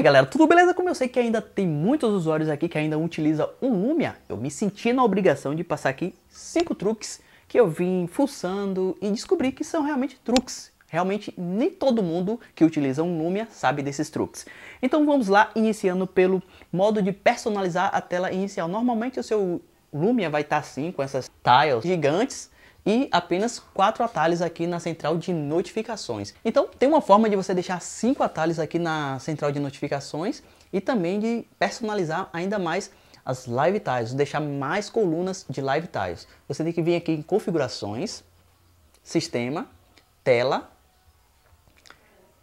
aí galera, tudo beleza? Como eu sei que ainda tem muitos usuários aqui que ainda utilizam o Lumia, eu me senti na obrigação de passar aqui cinco truques que eu vim fuçando e descobri que são realmente truques. Realmente nem todo mundo que utiliza um Lumia sabe desses truques. Então vamos lá, iniciando pelo modo de personalizar a tela inicial. Normalmente o seu Lumia vai estar tá assim, com essas tiles gigantes, e apenas quatro atalhos aqui na central de notificações. Então tem uma forma de você deixar cinco atalhos aqui na central de notificações e também de personalizar ainda mais as live tiles, deixar mais colunas de live tiles. Você tem que vir aqui em configurações, sistema, tela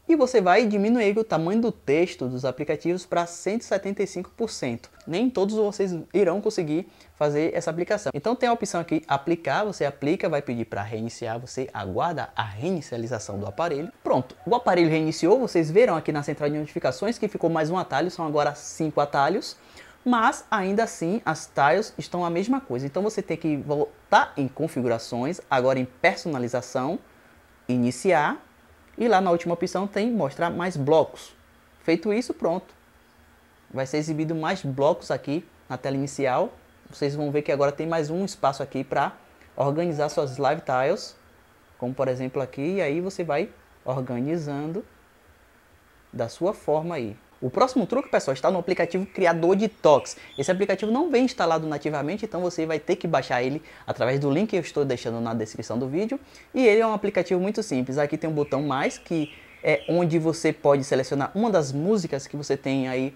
e você vai diminuir o tamanho do texto dos aplicativos para 175%. Nem todos vocês irão conseguir fazer essa aplicação. Então tem a opção aqui aplicar, você aplica, vai pedir para reiniciar, você aguarda a reinicialização do aparelho. Pronto, o aparelho reiniciou, vocês verão aqui na central de notificações que ficou mais um atalho, são agora cinco atalhos mas ainda assim as tiles estão a mesma coisa. Então você tem que voltar em configurações, agora em personalização, iniciar e lá na última opção tem mostrar mais blocos. Feito isso, pronto. Vai ser exibido mais blocos aqui na tela inicial. Vocês vão ver que agora tem mais um espaço aqui para organizar suas live tiles. Como por exemplo aqui, e aí você vai organizando da sua forma aí. O próximo truque, pessoal, está no aplicativo Criador de Tox. Esse aplicativo não vem instalado nativamente, então você vai ter que baixar ele através do link que eu estou deixando na descrição do vídeo. E ele é um aplicativo muito simples. Aqui tem um botão mais que é onde você pode selecionar uma das músicas que você tem aí,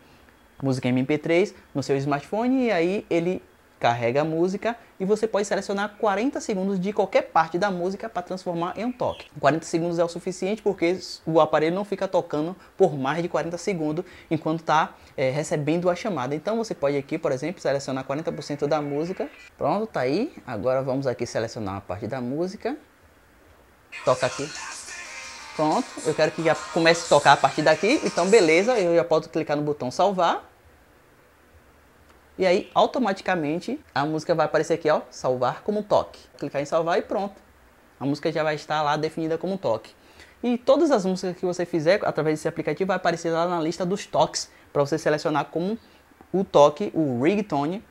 música MP3 no seu smartphone e aí ele carrega a música e você pode selecionar 40 segundos de qualquer parte da música para transformar em um toque. 40 segundos é o suficiente porque o aparelho não fica tocando por mais de 40 segundos enquanto está é, eh, recebendo a chamada. Então você pode aqui, por exemplo, selecionar 40% da música. Pronto, tá aí. Agora vamos aqui selecionar uma parte da música. Toca aqui. Pronto, eu quero que já comece a tocar a partir daqui. Então beleza, eu já posso clicar no botão salvar e aí, automaticamente, a música vai aparecer aqui, ó, salvar como toque. Clicar em salvar e pronto. A música já vai estar lá definida como toque. E todas as músicas que você fizer através desse aplicativo vai aparecer lá na lista dos toques para você selecionar como o toque, o ringtone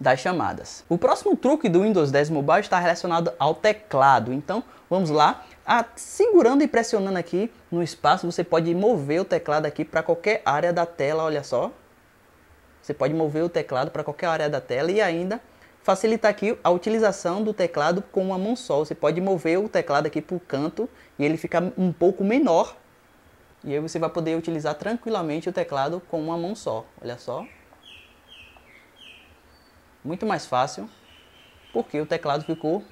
das chamadas. O próximo truque do Windows 10 Mobile está relacionado ao teclado. Então, vamos lá. Ah, segurando e pressionando aqui no espaço, você pode mover o teclado aqui para qualquer área da tela, olha só. Você pode mover o teclado para qualquer área da tela e ainda facilitar aqui a utilização do teclado com uma mão só. Você pode mover o teclado aqui para o canto e ele fica um pouco menor. E aí você vai poder utilizar tranquilamente o teclado com uma mão só. Olha só. Muito mais fácil, porque o teclado ficou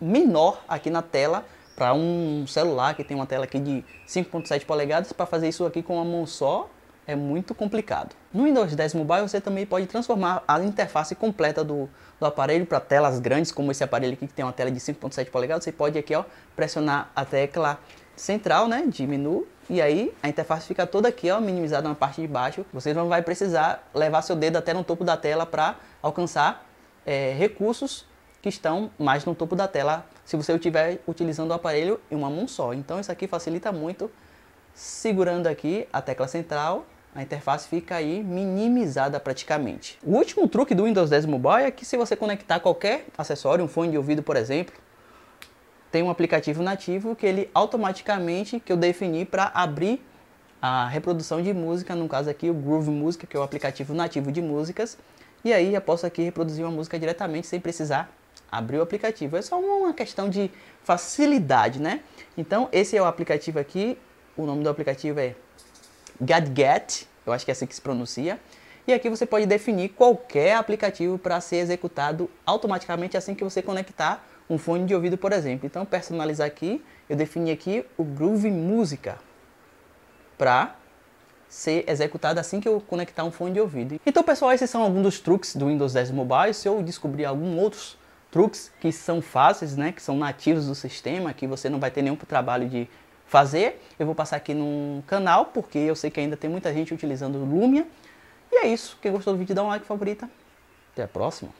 menor aqui na tela para um celular que tem uma tela aqui de 5.7 polegadas. Para fazer isso aqui com uma mão só, é muito complicado. No Windows 10 Mobile você também pode transformar a interface completa do, do aparelho para telas grandes, como esse aparelho aqui que tem uma tela de 5.7 polegadas, você pode aqui ó, pressionar a tecla central, né, de menu, e aí a interface fica toda aqui ó, minimizada na parte de baixo. Você não vai precisar levar seu dedo até no topo da tela para alcançar é, recursos que estão mais no topo da tela se você estiver utilizando o aparelho em uma mão só. Então isso aqui facilita muito segurando aqui a tecla central a interface fica aí minimizada praticamente. O último truque do Windows 10 Mobile é que se você conectar qualquer acessório, um fone de ouvido por exemplo, tem um aplicativo nativo que ele automaticamente, que eu defini para abrir a reprodução de música, no caso aqui o Groove Music, que é o aplicativo nativo de músicas, e aí eu posso aqui reproduzir uma música diretamente sem precisar abrir o aplicativo. É só uma questão de facilidade, né? Então esse é o aplicativo aqui, o nome do aplicativo é Gadget, eu acho que é assim que se pronuncia. E aqui você pode definir qualquer aplicativo para ser executado automaticamente assim que você conectar um fone de ouvido, por exemplo. Então, personalizar aqui, eu defini aqui o Groove Música para ser executado assim que eu conectar um fone de ouvido. Então, pessoal, esses são alguns dos truques do Windows 10 Mobile. Se eu descobrir algum outros truques que são fáceis, né, que são nativos do sistema, que você não vai ter nenhum trabalho de fazer. Eu vou passar aqui num canal, porque eu sei que ainda tem muita gente utilizando Lumia. E é isso. Quem gostou do vídeo, dá um like favorita. Até a próxima.